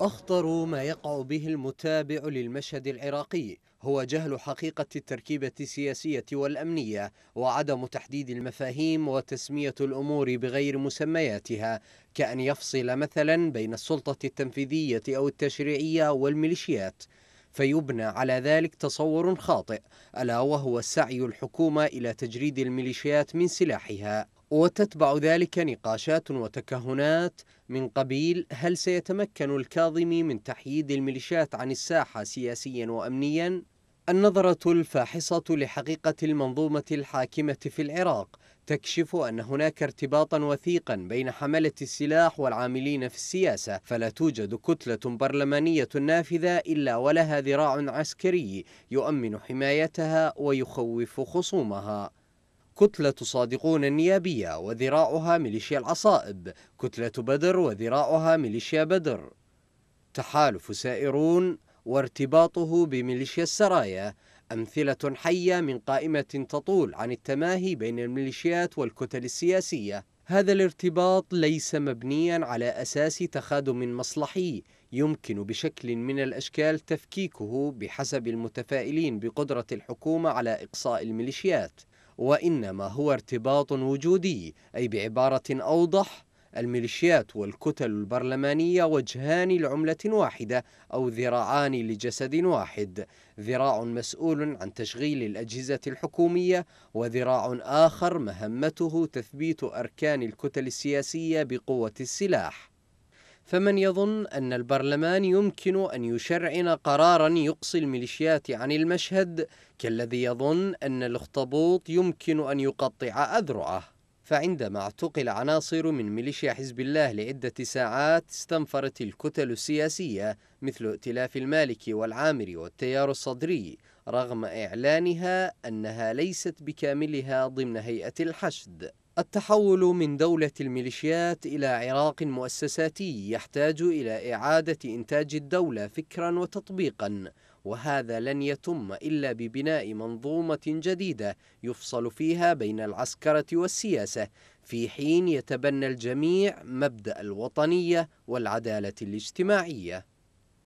أخطر ما يقع به المتابع للمشهد العراقي هو جهل حقيقة التركيبة السياسية والأمنية وعدم تحديد المفاهيم وتسمية الأمور بغير مسمياتها كأن يفصل مثلا بين السلطة التنفيذية أو التشريعية والميليشيات فيبنى على ذلك تصور خاطئ ألا وهو سعي الحكومة إلى تجريد الميليشيات من سلاحها وتتبع ذلك نقاشات وتكهنات من قبيل هل سيتمكن الكاظمي من تحييد الميليشيات عن الساحة سياسيا وأمنيا؟ النظرة الفاحصة لحقيقة المنظومة الحاكمة في العراق تكشف أن هناك ارتباطا وثيقا بين حملة السلاح والعاملين في السياسة فلا توجد كتلة برلمانية نافذة إلا ولها ذراع عسكري يؤمن حمايتها ويخوف خصومها كتلة صادقون النيابية وذراعها ميليشيا العصائب كتلة بدر وذراعها ميليشيا بدر تحالف سائرون وارتباطه بميليشيا السرايا أمثلة حية من قائمة تطول عن التماهي بين الميليشيات والكتل السياسية هذا الارتباط ليس مبنيا على أساس تخادم مصلحي يمكن بشكل من الأشكال تفكيكه بحسب المتفائلين بقدرة الحكومة على إقصاء الميليشيات وإنما هو ارتباط وجودي أي بعبارة أوضح الميليشيات والكتل البرلمانية وجهان لعملة واحدة أو ذراعان لجسد واحد ذراع مسؤول عن تشغيل الأجهزة الحكومية وذراع آخر مهمته تثبيت أركان الكتل السياسية بقوة السلاح فمن يظن أن البرلمان يمكن أن يشرعن قرارا يقصي الميليشيات عن المشهد كالذي يظن أن الاخطبوط يمكن أن يقطع أذرعه فعندما اعتقل عناصر من ميليشيا حزب الله لعدة ساعات استنفرت الكتل السياسية مثل ائتلاف المالك والعامر والتيار الصدري رغم إعلانها أنها ليست بكاملها ضمن هيئة الحشد التحول من دولة الميليشيات إلى عراق مؤسساتي يحتاج إلى إعادة إنتاج الدولة فكرا وتطبيقا وهذا لن يتم إلا ببناء منظومة جديدة يفصل فيها بين العسكرة والسياسة في حين يتبنى الجميع مبدأ الوطنية والعدالة الاجتماعية